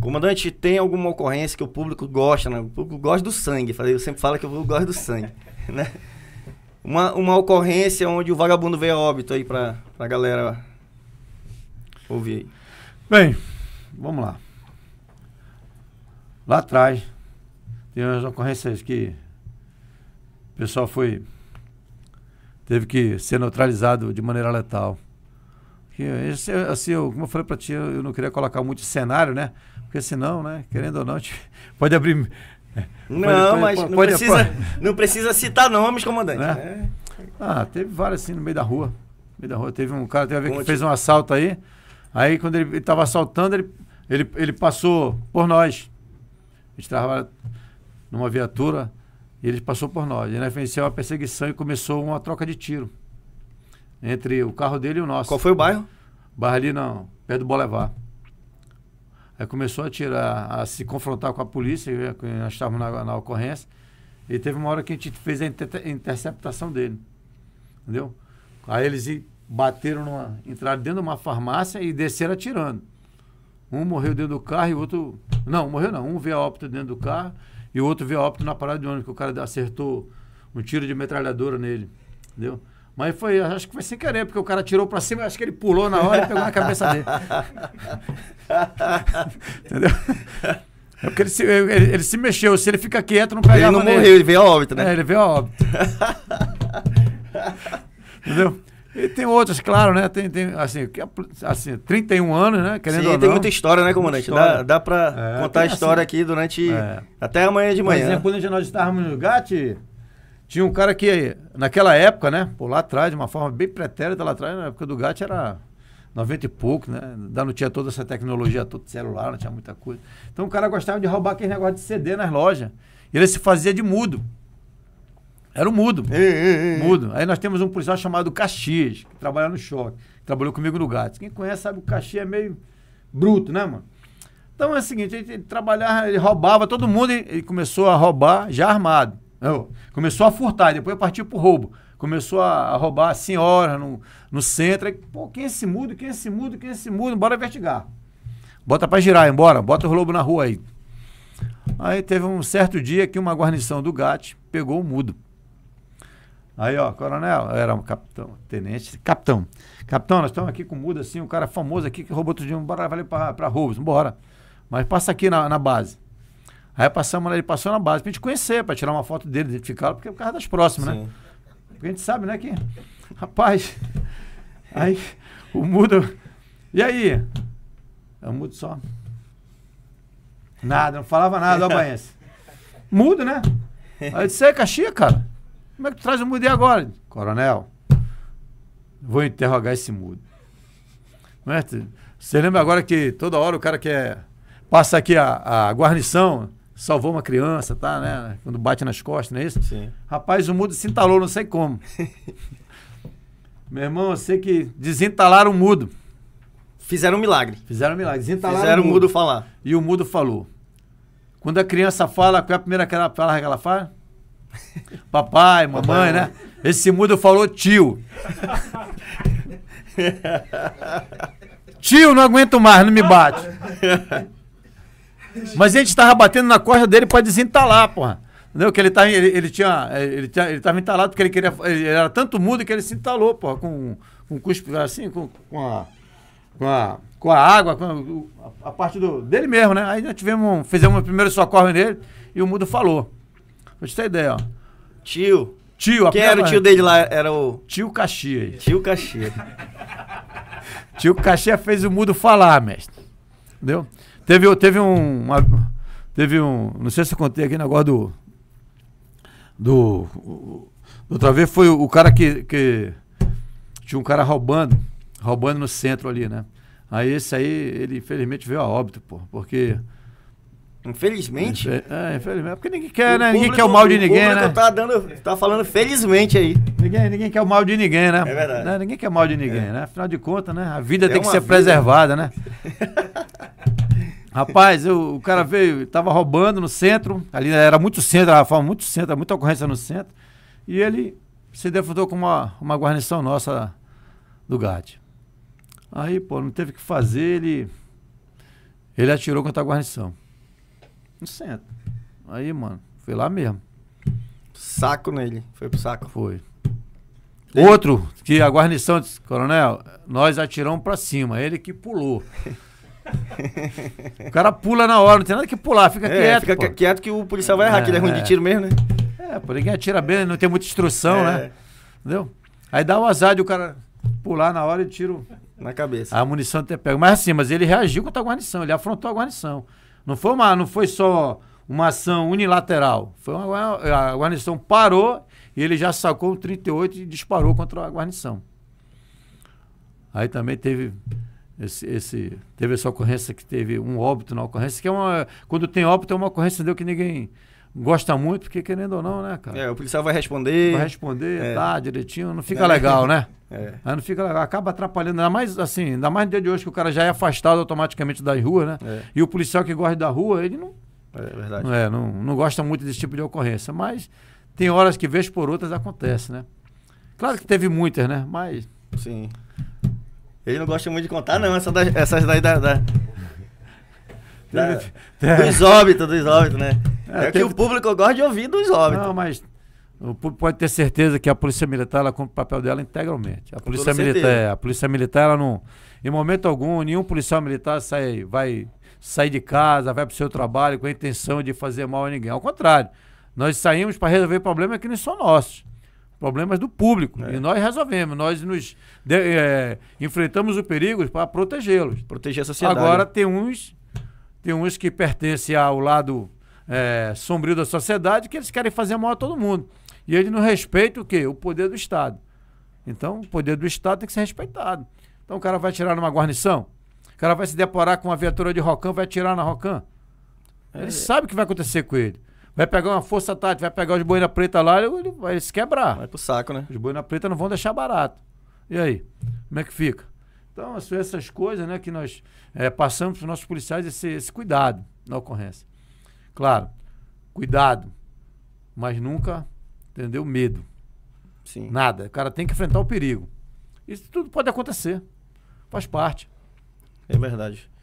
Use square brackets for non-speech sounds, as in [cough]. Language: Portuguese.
Comandante, tem alguma ocorrência que o público gosta, né? O público gosta do sangue. Eu sempre falo que o público gosta do sangue, [laughs] né? Uma, uma ocorrência onde o vagabundo veio a óbito aí pra, pra galera ouvir. Bem, vamos lá. Lá atrás, tem umas ocorrências que o pessoal foi... Teve que ser neutralizado de maneira letal. Que, esse, assim, eu, como eu falei para ti, eu, eu não queria colocar muito cenário, né? Porque senão, né, querendo ou não, [laughs] pode abrir. É, não, pode, mas pode, não, pode, precisa, [laughs] não precisa citar nomes, comandante. Né? Né? Ah, teve vários assim no meio da rua. No meio da rua. Teve um cara teve que fez um assalto aí. Aí quando ele estava assaltando, ele, ele, ele passou por nós. A gente trabalhava numa viatura e ele passou por nós. E na frente uma perseguição e começou uma troca de tiro. Entre o carro dele e o nosso. Qual foi o bairro? Bairro ali não, perto do Bolevar. Aí começou a tirar, a se confrontar com a polícia, né, nós estávamos na, na ocorrência. E teve uma hora que a gente fez a interceptação dele. Entendeu? Aí eles bateram, numa, entraram dentro de uma farmácia e desceram atirando. Um morreu dentro do carro e o outro. Não, morreu não. Um veio a óbito dentro do carro e o outro veio a óbito na parada de ônibus, que o cara acertou um tiro de metralhadora nele. Entendeu? Mas foi, acho que foi sem querer, porque o cara tirou para cima, acho que ele pulou na hora e pegou na cabeça dele. [laughs] Entendeu? É porque ele se, ele, ele se, mexeu, se ele fica quieto, não pegava Ele não morreu, ele veio a óbito, né? É, ele veio a óbito. Entendeu? E tem outras, claro, né? Tem, tem assim, é, assim, 31 anos, né? Querendo Sim, tem muita história, né, comandante? Dá, dá pra é, contar a assim, história assim, aqui durante. É. Até amanhã de manhã. Por exemplo, quando nós estávamos no GAT, tinha um cara que, naquela época, né? Pô, lá atrás, de uma forma bem pretérita lá atrás, na época do GAT era 90 e pouco, né? Ainda não tinha toda essa tecnologia, todo celular, não tinha muita coisa. Então o cara gostava de roubar aquele negócio de CD nas lojas. Ele se fazia de mudo. Era o mudo. Ei, ei, ei. Mudo. Aí nós temos um policial chamado Caxias, que trabalha no choque. Trabalhou comigo no GAT. Quem conhece sabe que o Caxias é meio bruto, né, mano? Então é o seguinte, ele, ele trabalhava, ele roubava todo mundo, ele começou a roubar já armado. Não. Né? Começou a furtar, depois partiu para o roubo. Começou a, a roubar a senhora no, no centro. Aí, Pô, quem é esse mudo? Quem é esse mudo? Quem é esse mudo? Bora investigar. Bota para girar, embora. Bota o lobo na rua aí. Aí teve um certo dia que uma guarnição do GAT pegou o mudo. Aí, ó, coronel, era um capitão, tenente, capitão. Capitão, nós estamos aqui com o mudo assim, um cara famoso aqui que roubou outro dia, bora, valeu para roubos, bora. Mas passa aqui na, na base. Aí passamos lá, ele passou na base pra gente conhecer, pra tirar uma foto dele, identificá-lo, porque é por causa das próximas, né? Sim. né? Porque a gente sabe, né, que. Rapaz, aí o mudo. E aí? o mudo só. Nada, não falava nada, ó, Baense. [laughs] Mudo, né? Aí eu disse, é Caxia, cara. Como é que tu traz o mudo aí agora? Coronel, vou interrogar esse mudo. Mestre, é? Você lembra agora que toda hora o cara quer. Passa aqui a, a guarnição salvou uma criança, tá, né? É. Quando bate nas costas, não é isso? Sim. Rapaz, o mudo se entalou, não sei como. [laughs] Meu irmão, eu sei que desentalaram o mudo. Fizeram um milagre. Fizeram um milagre. Desentalaram Fizeram o mudo. mudo falar. E o mudo falou. Quando a criança fala, qual é a primeira que ela fala? Que ela fala? [laughs] Papai, mamãe, Papai, né? Esse mudo falou tio. [laughs] tio, não aguento mais, não me bate. Mas a gente tava batendo na corda dele pra desentalar, porra. Entendeu? Que ele tava, ele, ele tinha, ele, tinha, ele tava entalado porque ele queria. Ele era tanto mudo que ele se entalou, porra, com, com cuspe, assim, com, com a. Com a com a água, com a, a, parte do, dele mesmo, né? Aí nós tivemos, fizemos o primeiro socorro nele e o mudo falou. Pra você ideia, ó. Tio. Tio, a Quem era o tio dele lá? Era o. Tio Caxias. Tio Caxias. tio Caxias fez o mudo falar, mestre. Entendeu? Teve, teve um. Uma, teve um. Não sei se eu contei aqui o negócio do. Do. outra vez foi o, cara que, que. Tinha um cara roubando. Roubando no centro ali, né? Aí esse aí, ele infelizmente veio a óbito, pô. Porque. Infelizmente? É, é infelizmente. Porque ninguém quer, né? o né? Público, ninguém quer o mal de ninguém, né? Tá, dando, tá falando felizmente aí. Ninguém, ninguém quer o mal de ninguém, né? É verdade. Né? Ninguém quer o mal de ninguém, é. né? Afinal de contas, né? A vida é tem que ser vida. preservada, né? [laughs] Rapaz, eu, o cara veio, tava roubando no centro, ali era muito centro, Rafa, muito centro, muita ocorrência no centro, e ele se defrontou com uma, uma guarnição nossa do GAD. Aí, pô, não teve o que fazer, ele, ele atirou contra a guarnição. No centro. Aí, mano, foi lá mesmo. Saco nele, foi pro saco. Foi. Outro, que a guarnição disse, coronel, nós atiramos para cima, ele que pulou. [laughs] o cara pula na hora, não tem nada que pular, fica é, quieto. Fica pô. quieto que o policial vai errar, é, que ele é ruim de é, tiro mesmo, né? É, é por ninguém atira bem, não tem muita instrução, é. né? Entendeu? Aí dá o azar de o cara pular na hora e tiro. Na cabeça. A munição até pega. Mas assim, mas ele reagiu contra a guarnição, ele afrontou a guarnição. Não foi, uma, não foi só uma ação unilateral. Foi uma, a guarnição parou e ele já sacou o 38 e disparou contra a guarnição. Aí também teve esse, esse, teve essa ocorrência que teve um óbito na ocorrência, que é uma. Quando tem óbito, é uma ocorrência deu que ninguém gosta muito, porque querendo ou não, né, cara? É, o policial vai responder. Vai responder, é. tá, direitinho, não fica é. legal, né? [laughs] É. Aí não fica legal, acaba atrapalhando, ainda mais assim, ainda mais no dia de hoje que o cara já é afastado automaticamente das ruas, né? É. E o policial que gosta da rua, ele não. É, é verdade. É, não, não gosta muito desse tipo de ocorrência, mas tem horas que, vez por outras, acontece, né? Claro que teve muitas, né? Mas. Sim. Ele não gosta muito de contar, não. Essa da, essas daí da. da, da dos [laughs] é. óbitos, dos óbitos, né? É, é que o público gosta de ouvir dos óbitos. Não, mas o público pode ter certeza que a Polícia Militar ela cumpre o papel dela integralmente. A Polícia Militar, é, a Polícia Militar, ela não. Em momento algum, nenhum policial militar sai, vai sair de casa, vai para o seu trabalho com a intenção de fazer mal a ninguém. Ao contrário, nós saímos para resolver problemas que não são nossos problemas do público. É. E nós resolvemos, nós nos de, é, enfrentamos o perigo para protegê-los. Proteger a sociedade. Agora né? tem uns, tem uns que pertencem ao lado é, sombrio da sociedade que eles querem fazer mal a todo mundo. E eles não respeitam o quê? O poder do Estado. Então, o poder do Estado tem que ser respeitado. Então o cara vai tirar numa guarnição, o cara vai se deparar com uma viatura de Rocan, vai tirar na Rocan. É. Ele sabe o que vai acontecer com ele. Vai pegar uma força tática, vai pegar os boina preta lá, ele vai se quebrar. Vai pro saco, né? Os boina preta não vão deixar barato. E aí? Como é que fica? Então, essas coisas né, que nós é, passamos para os nossos policiais, esse, esse cuidado na ocorrência. Claro, cuidado, mas nunca, entendeu? Medo. Sim. Nada. O cara tem que enfrentar o perigo. Isso tudo pode acontecer. Faz parte. É verdade.